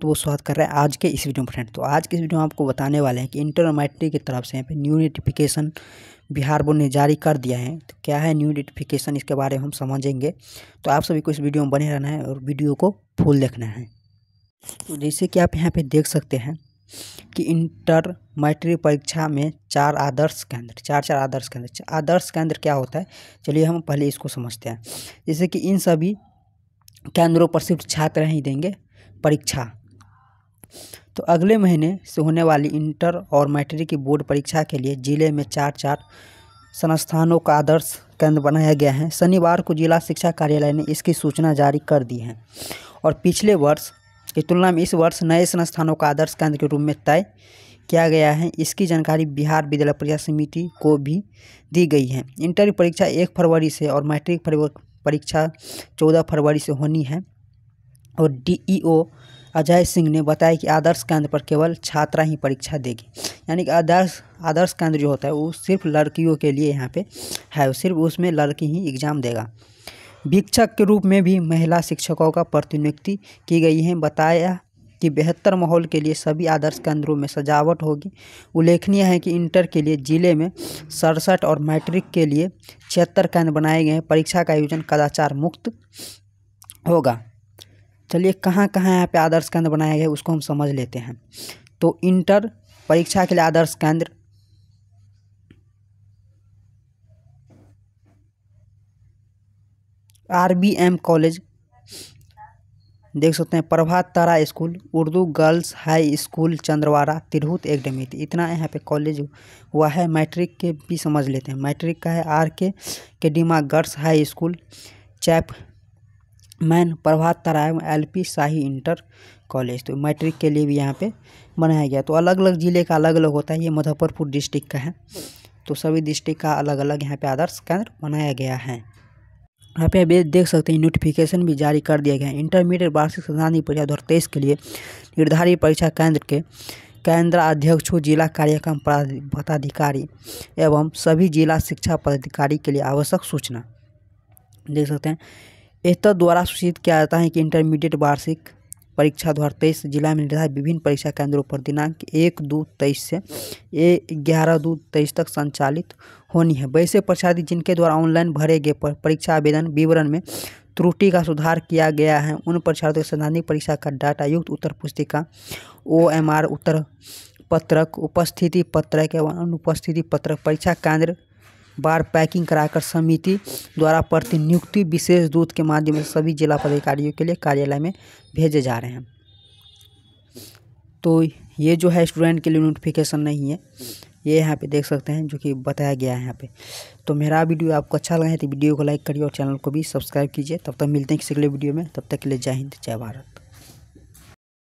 तो वो स्वागत कर रहे हैं आज के इस वीडियो में फ्रेंड तो आज के इस वीडियो में आपको बताने वाले हैं कि इंटर मैट्रिक की तरफ से यहाँ पे न्यू नोटिफिकेशन बिहार बोर्ड ने जारी कर दिया है तो क्या है न्यू नोटिफिकेशन इसके बारे में हम समझेंगे तो आप सभी को इस वीडियो में बने रहना है और वीडियो को फुल देखना है तो जैसे कि आप यहाँ पर देख सकते हैं कि इंटर मैट्रिक परीक्षा में चार आदर्श केंद्र चार चार आदर्श केंद्र आदर्श केंद्र क्या होता है चलिए हम पहले इसको समझते हैं जैसे कि इन सभी केंद्रों पर सिर्फ छात्र ही देंगे परीक्षा तो अगले महीने से होने वाली इंटर और मैट्रिक की बोर्ड परीक्षा के लिए जिले में चार चार संस्थानों का आदर्श केंद्र बनाया गया है शनिवार को जिला शिक्षा कार्यालय ने इसकी सूचना जारी कर दी है और पिछले वर्ष की तुलना में इस वर्ष नए संस्थानों का आदर्श केंद्र के रूप में तय किया गया है इसकी जानकारी बिहार विद्यालय परीक्षा समिति को भी दी गई है इंटर परीक्षा एक फरवरी से और मैट्रिक परीक्षा चौदह फरवरी से होनी है और डी अजय सिंह ने बताया कि आदर्श केंद्र पर केवल छात्रा ही परीक्षा देगी यानी कि आदर्श आदर्श केंद्र जो होता है वो सिर्फ लड़कियों के लिए यहाँ पे है सिर्फ उसमें लड़की ही एग्ज़ाम देगा भिक्षक के रूप में भी महिला शिक्षकों का प्रतिनियुक्ति की गई है बताया कि बेहतर माहौल के लिए सभी आदर्श केंद्रों में सजावट होगी उल्लेखनीय है कि इंटर के लिए जिले में सड़सठ और मैट्रिक के लिए छिहत्तर केंद्र बनाए गए हैं परीक्षा का आयोजन कदाचार मुक्त होगा चलिए कहाँ कहाँ यहाँ पे आदर्श केंद्र बनाया गया है उसको हम समझ लेते हैं तो इंटर परीक्षा के लिए आदर्श केंद्र आर बी एम कॉलेज देख सकते हैं Prabhat Tara school Urdu girls high school Chandrawara Tirhut academy इतना यहाँ पे कॉलेज हुआ है मैट्रिक के भी समझ लेते हैं मैट्रिक का है आर के के डीमा girls high school Chapman Prabhat तारायम L P Shahi inter college तो मैट्रिक के लिए भी यहाँ पे बनाया गया तो अलग अलग ज़िले का अलग अलग होता है ये मुजफ्फरपुर डिस्ट्रिक्ट का है तो सभी डिस्ट्रिक्ट का अलग अलग यहाँ पे आदर्श केंद्र बनाया गया है यहाँ पे अभी देख सकते हैं नोटिफिकेशन भी जारी कर दिया गया है इंटरमीडिएट वार्षिक संधानी परीक्षा दो के लिए निर्धारित परीक्षा केंद्र के केंद्र अध्यक्ष जिला कार्यक्रम पदाधिकारी एवं सभी जिला शिक्षा पदाधिकारी के लिए आवश्यक सूचना देख सकते हैं एहतर द्वारा सूचित किया जाता है कि इंटरमीडिएट वार्षिक परीक्षा दो तेईस जिला में निर्धारित विभिन्न परीक्षा केंद्रों पर दिनांक एक दो तेईस से ए ग्यारह दो तेईस तक संचालित होनी है वैसे परीक्षार्थी जिनके द्वारा ऑनलाइन भरे गए परीक्षा आवेदन विवरण में त्रुटि का सुधार किया गया है उन परीक्षार्थियों के सैद्धांतिक परीक्षा का डाटा युक्त उत्तर पुस्तिका ओ एम आर उत्तर पत्रक उपस्थिति पत्रक एवं अनुपस्थिति पत्रक परीक्षा केंद्र बार पैकिंग कराकर समिति द्वारा प्रतिनियुक्ति विशेष दूत के माध्यम से सभी जिला पदाधिकारियों के लिए कार्यालय में भेजे जा रहे हैं तो ये जो है स्टूडेंट के लिए नोटिफिकेशन नहीं है ये यहाँ पे देख सकते हैं जो कि बताया गया है यहाँ पे तो मेरा वीडियो आपको अच्छा लगा है तो वीडियो को लाइक करिए और चैनल को भी सब्सक्राइब कीजिए तब तक मिलते हैं किसी अगले वीडियो में तब तक के लिए जय हिंद जय भारत